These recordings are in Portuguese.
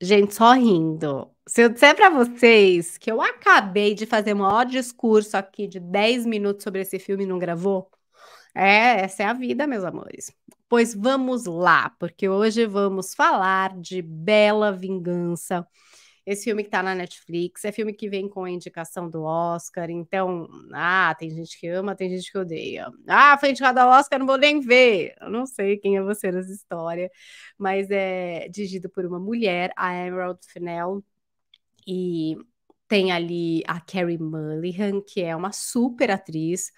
Gente, só rindo. Se eu disser para vocês que eu acabei de fazer um maior discurso aqui de 10 minutos sobre esse filme e não gravou, é, essa é a vida, meus amores. Pois vamos lá, porque hoje vamos falar de Bela Vingança, esse filme que tá na Netflix, é filme que vem com a indicação do Oscar, então, ah, tem gente que ama, tem gente que odeia. Ah, foi indicado ao Oscar, não vou nem ver. Eu não sei quem é você nessa história, mas é dirigido por uma mulher, a Emerald Fennell, e tem ali a Carrie Mulligan, que é uma super atriz.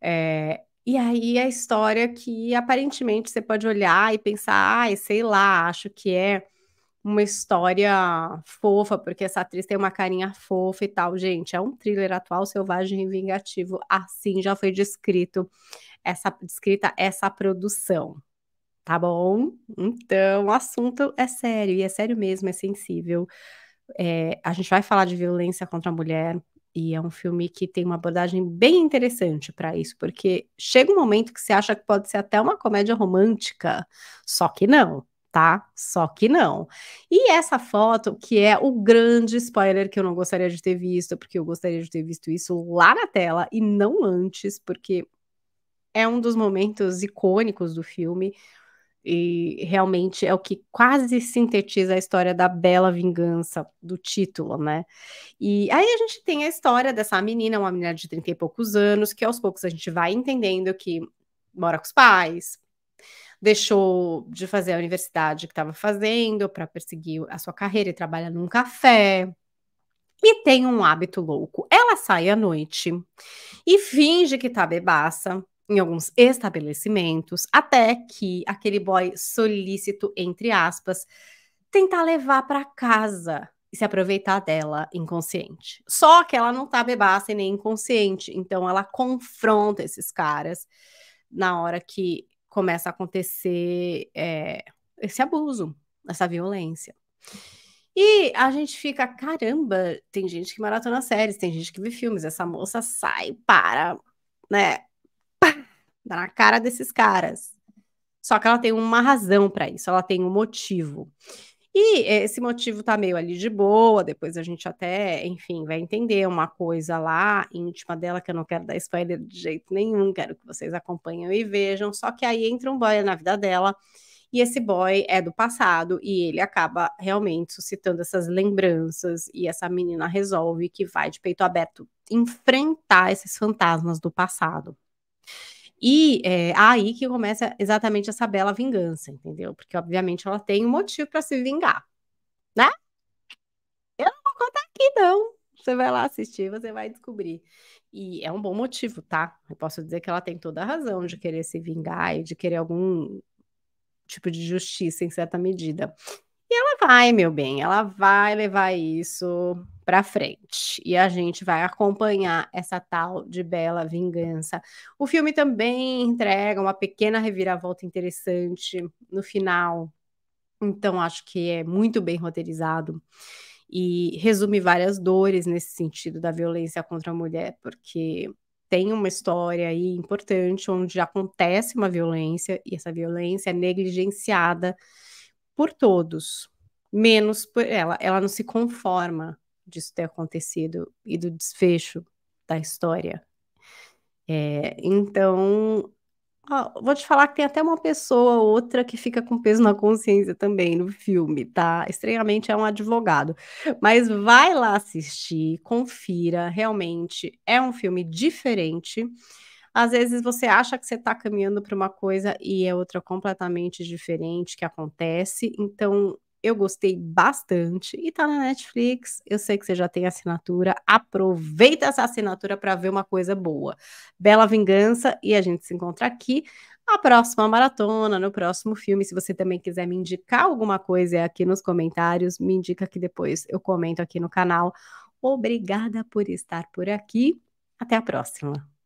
É, e aí é a história que aparentemente você pode olhar e pensar, ai, sei lá, acho que é uma história fofa, porque essa atriz tem uma carinha fofa e tal. Gente, é um thriller atual, selvagem e vingativo. Assim já foi descrito essa descrita essa produção. Tá bom? Então, o assunto é sério, e é sério mesmo, é sensível. É, a gente vai falar de violência contra a mulher, e é um filme que tem uma abordagem bem interessante para isso, porque chega um momento que você acha que pode ser até uma comédia romântica, só que não tá? Só que não. E essa foto, que é o grande spoiler que eu não gostaria de ter visto, porque eu gostaria de ter visto isso lá na tela e não antes, porque é um dos momentos icônicos do filme e realmente é o que quase sintetiza a história da bela vingança do título, né? E aí a gente tem a história dessa menina, uma menina de 30 e poucos anos, que aos poucos a gente vai entendendo que mora com os pais, deixou de fazer a universidade que estava fazendo para perseguir a sua carreira e trabalha num café. E tem um hábito louco. Ela sai à noite e finge que tá bebaça em alguns estabelecimentos, até que aquele boy solícito, entre aspas, tentar levar para casa e se aproveitar dela inconsciente. Só que ela não tá bebaça e nem inconsciente, então ela confronta esses caras na hora que começa a acontecer é, esse abuso, essa violência. E a gente fica, caramba, tem gente que maratona séries, tem gente que vê filmes, essa moça sai para, né, pá, dá na cara desses caras. Só que ela tem uma razão para isso, ela tem um motivo. E esse motivo tá meio ali de boa, depois a gente até, enfim, vai entender uma coisa lá íntima dela que eu não quero dar spoiler de jeito nenhum, quero que vocês acompanhem e vejam. Só que aí entra um boy na vida dela e esse boy é do passado e ele acaba realmente suscitando essas lembranças e essa menina resolve que vai de peito aberto enfrentar esses fantasmas do passado. E é aí que começa exatamente essa bela vingança, entendeu? Porque, obviamente, ela tem um motivo para se vingar, né? Eu não vou contar aqui, não. Você vai lá assistir, você vai descobrir. E é um bom motivo, tá? Eu posso dizer que ela tem toda a razão de querer se vingar e de querer algum tipo de justiça em certa medida. E ela vai, meu bem, ela vai levar isso para frente. E a gente vai acompanhar essa tal de bela vingança. O filme também entrega uma pequena reviravolta interessante no final. Então acho que é muito bem roteirizado e resume várias dores nesse sentido da violência contra a mulher, porque tem uma história aí importante onde acontece uma violência e essa violência é negligenciada por todos, menos por ela. Ela não se conforma disso ter acontecido e do desfecho da história. É, então, ó, vou te falar que tem até uma pessoa ou outra que fica com peso na consciência também no filme, tá? Estranhamente é um advogado. Mas vai lá assistir, confira, realmente é um filme diferente. Às vezes você acha que você está caminhando para uma coisa e é outra completamente diferente que acontece. Então, eu gostei bastante e tá na Netflix. Eu sei que você já tem assinatura. Aproveita essa assinatura para ver uma coisa boa. Bela vingança e a gente se encontra aqui na próxima maratona, no próximo filme. Se você também quiser me indicar alguma coisa é aqui nos comentários, me indica que depois eu comento aqui no canal. Obrigada por estar por aqui. Até a próxima.